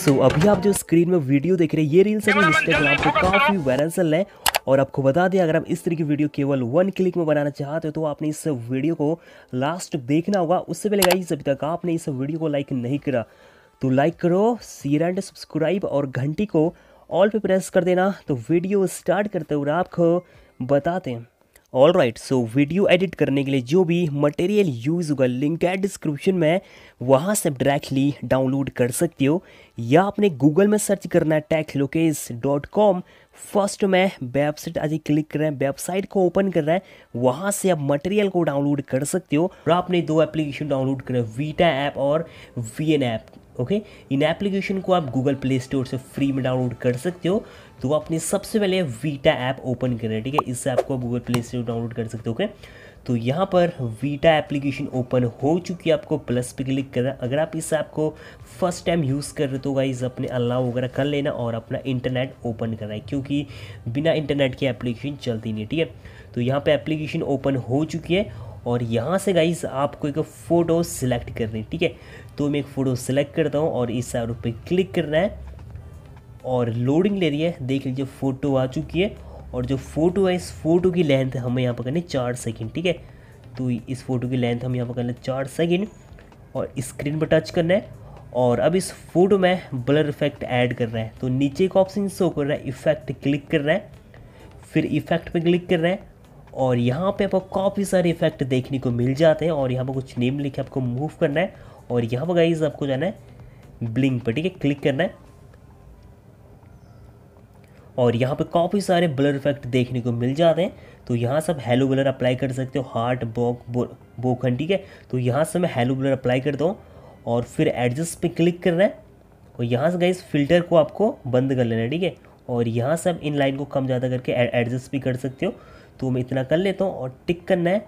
सो so, अभी आप जो स्क्रीन में वीडियो देख रहे हैं ये रील्स अभी इंस्टाग्राम पर काफ़ी वायरल चल रहे हैं और आपको बता दें अगर आप इस तरह की वीडियो केवल वन क्लिक में बनाना चाहते हो तो आपने इस वीडियो को लास्ट देखना होगा उससे पहले गाइस अभी तक आपने इस वीडियो को लाइक नहीं करा तो लाइक करो शेयर एंड सब्सक्राइब और घंटी को ऑल पे प्रेस कर देना तो वीडियो स्टार्ट करते हुए आपको बताते हैं all right so video edit करने के लिए जो भी मटेरियल यूज़ होगा लिंक है डिस्क्रिप्शन में वहाँ से डायरेक्टली डाउनलोड कर सकते हो या आपने गूगल में सर्च करना है टैक्स डॉट कॉम फर्स्ट में वेबसाइट आज क्लिक कर रहे हैं वेबसाइट को ओपन कर रहे हैं वहाँ से आप मटेरियल को डाउनलोड कर सकते हो और आपने दो एप्लीकेशन डाउनलोड करे वीटा ऐप और वी एन ऐप ओके इन एप्लीकेशन को आप गूगल प्ले स्टोर से फ्री में डाउनलोड कर सकते हो तो आपने सबसे पहले वीटा ऐप ओपन करें ठीक है इससे आपको गूगल प्ले स्टोर डाउनलोड कर सकते हो ओके okay? तो यहाँ पर वीटा एप्लीकेशन ओपन हो चुकी है आपको प्लस पे क्लिक करना अगर आप इस ऐप को फर्स्ट टाइम यूज़ कर रहे तो गाइज़ अपने अलाव वगैरह कर लेना और अपना इंटरनेट ओपन करना है क्योंकि बिना इंटरनेट के एप्लीकेशन चलती नहीं ठीक है तो यहाँ पर एप्लीकेशन ओपन हो चुकी है और यहाँ से गाइज आपको एक फ़ोटो सिलेक्ट करनी है ठीक है तो मैं एक फ़ोटो सिलेक्ट करता हूँ और इस ऐप पर क्लिक करना है और लोडिंग ले रही है देख लीजिए फ़ोटो आ चुकी है और जो फ़ोटो है इस फ़ोटो की लेंथ हमें यहाँ पर करनी चार सेकेंड ठीक है तो इस फ़ोटो की लेंथ हम यहाँ पर करना चार सेकेंड और स्क्रीन पर टच करना है और अब इस फोटो में ब्लर इफेक्ट ऐड कर रहे है तो नीचे का ऑप्शन शो कर रहा है इफेक्ट क्लिक कर रहा है फिर इफेक्ट पे क्लिक कर रहा है और यहाँ पे आपको काफ़ी सारे इफेक्ट देखने को मिल जाते हैं और यहाँ पर कुछ नेम लिखे आपको मूव करना है और यहाँ पर गाइज आपको जाना है ब्लिंक पर ठीक है क्लिक करना है और यहाँ पे काफ़ी सारे ब्लर इफेक्ट देखने को मिल जाते हैं तो यहाँ सब हेलो ब्लर अप्लाई कर सकते हो हार्ट बोक बो, बोखन ठीक है तो यहाँ से मैं हेलो ब्लर अप्लाई करता हूँ और फिर एडजस्ट पे क्लिक करना है और यहाँ से गए फिल्टर को आपको बंद कर लेना है ठीक है और यहाँ से आप इन लाइन को कम ज़्यादा करके एडजस्ट भी कर सकते हो तो मैं इतना कर लेता हूँ और टिक करना है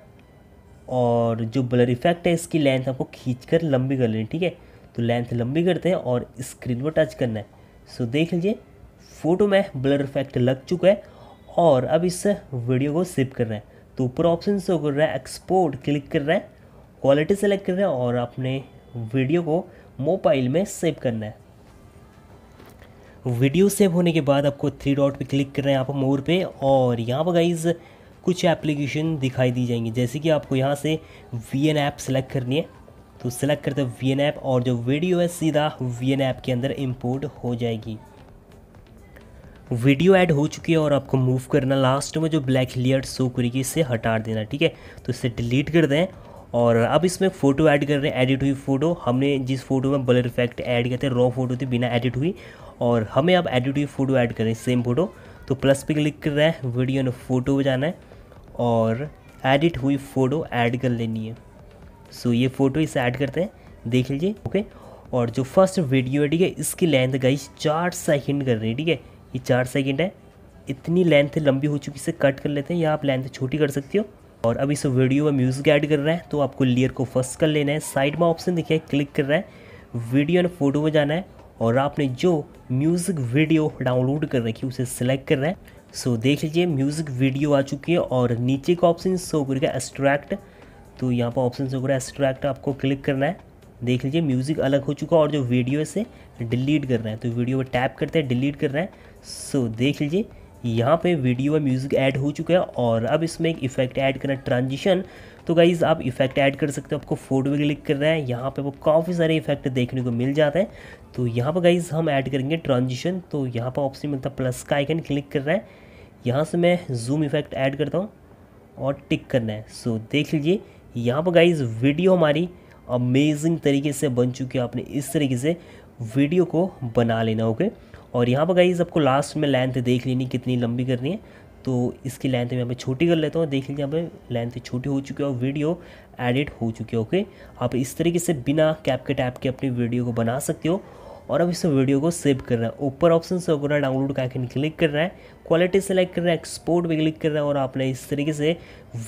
और जो ब्लर इफेक्ट है इसकी लेंथ आपको खींच कर लंबी कर लेनी ठीक है तो लेंथ लंबी करते हैं और स्क्रीन पर टच करना है सो देख लीजिए फ़ोटो में ब्लर इफेक्ट लग चुका है और अब इस वीडियो को सेव कर रहे हैं तो ऊपर ऑप्शन शो कर रहा है एक्सपोर्ट क्लिक कर रहे हैं क्वालिटी सेलेक्ट कर रहे हैं और अपने वीडियो को मोबाइल में सेव करना है वीडियो सेव होने के बाद आपको थ्री डॉट पे क्लिक कर रहे यहाँ पर मोर पे और यहाँ पर गाइज कुछ एप्लीकेशन दिखाई दी जाएंगी जैसे कि आपको यहाँ से वी एन ऐप सेलेक्ट करनी है तो सेलेक्ट करते वी एन ऐप और जो वीडियो है सीधा वी एन ऐप के अंदर इम्पोर्ट हो जाएगी वीडियो ऐड हो चुकी है और आपको मूव करना लास्ट में जो ब्लैक लेयर शो करेगी इसे हटा देना ठीक है तो इसे डिलीट कर दें और अब इसमें फ़ोटो ऐड कर रहे हैं एडिट हुई फ़ोटो हमने जिस फोटो में ब्लर इफेक्ट ऐड किया था रॉ फोटो थी बिना एडिट हुई और हमें अब एडिट हुई फ़ोटो ऐड करें सेम फोटो तो प्लस पे क्लिक कर रहे हैं वीडियो ने फ़ोटो में जाना है और एडिट हुई फ़ोटो ऐड कर लेनी है सो ये फ़ोटो इसे ऐड करते हैं देख लीजिए ओके और जो फर्स्ट वीडियो है ठीक है इसकी लेंथ गई चार सेकेंड कर रही है ठीक है ये चार सेकेंड है इतनी लेंथ लंबी हो चुकी इसे कट कर लेते हैं या आप लेंथ छोटी कर सकते हो और अब इस वीडियो में म्यूज़िक ऐड कर रहे हैं तो आपको लेयर को फर्स्ट कर लेना है साइड में ऑप्शन दिखे क्लिक कर रहे हैं वीडियो एंड फोटो में जाना है और आपने जो म्यूज़िक वीडियो डाउनलोड कर रखी उसे सिलेक्ट कर रहे हैं सो देख लीजिए म्यूज़िक वीडियो आ चुकी है और नीचे का ऑप्शन शो करेगा एस्ट्रैक्ट तो यहाँ पर ऑप्शन शो करेगा एक्सट्रैक्ट आपको क्लिक करना है देख लीजिए म्यूज़िक अलग हो चुका और जो वीडियो इसे डिलीट कर रहे हैं तो वीडियो पर टैप करते हैं डिलीट कर रहे हैं सो देख लीजिए यहाँ पे वीडियो और म्यूज़िक ऐड हो चुका है और अब इसमें एक इफेक्ट ऐड करना ट्रांजिशन तो गाइज़ आप इफेक्ट ऐड कर सकते हो आपको फोटो पे क्लिक कर रहे है यहाँ पे वो काफ़ी सारे इफेक्ट देखने को मिल जाते हैं तो यहाँ पर गाइज़ हम ऐड करेंगे ट्रांजिशन तो यहाँ पर ऑप्शन मिलता है प्लस का आइकन क्लिक कर रहे है यहाँ से मैं जूम इफेक्ट ऐड करता हूँ और टिक करना है सो देख लीजिए यहाँ पर गाइज़ वीडियो हमारी अमेजिंग तरीके से बन चुकी है आपने इस तरीके से वीडियो को बना लेना ओके और यहाँ पर गाइज आपको लास्ट में लेंथ देख लेनी कितनी लंबी करनी है तो इसकी लेंथ में पर छोटी कर लेता हूँ देख लीजिए यहाँ पर लेंथ छोटी हो चुकी है और वीडियो एडिट हो चुकी है ओके आप इस तरीके से बिना कैप के टैप के अपनी वीडियो को बना सकते हो और अब इस वीडियो को सेव कर रहे है ऊपर ऑप्शन से होकर डाउनलोड का आइकन क्लिक रहा है क्वालिटी सेलेक्ट कर रहा है एक्सपोर्ट पे क्लिक कर रहा है और आपने इस तरीके से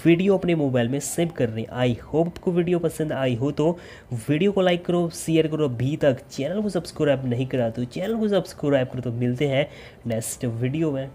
वीडियो अपने मोबाइल में सेव कर रहे है आई होप को वीडियो पसंद आई हो तो वीडियो को लाइक करो शेयर करो अभी तक चैनल को सब्सक्राइब नहीं करा तो चैनल को सब्सक्राइब करो तो मिलते हैं नेक्स्ट वीडियो में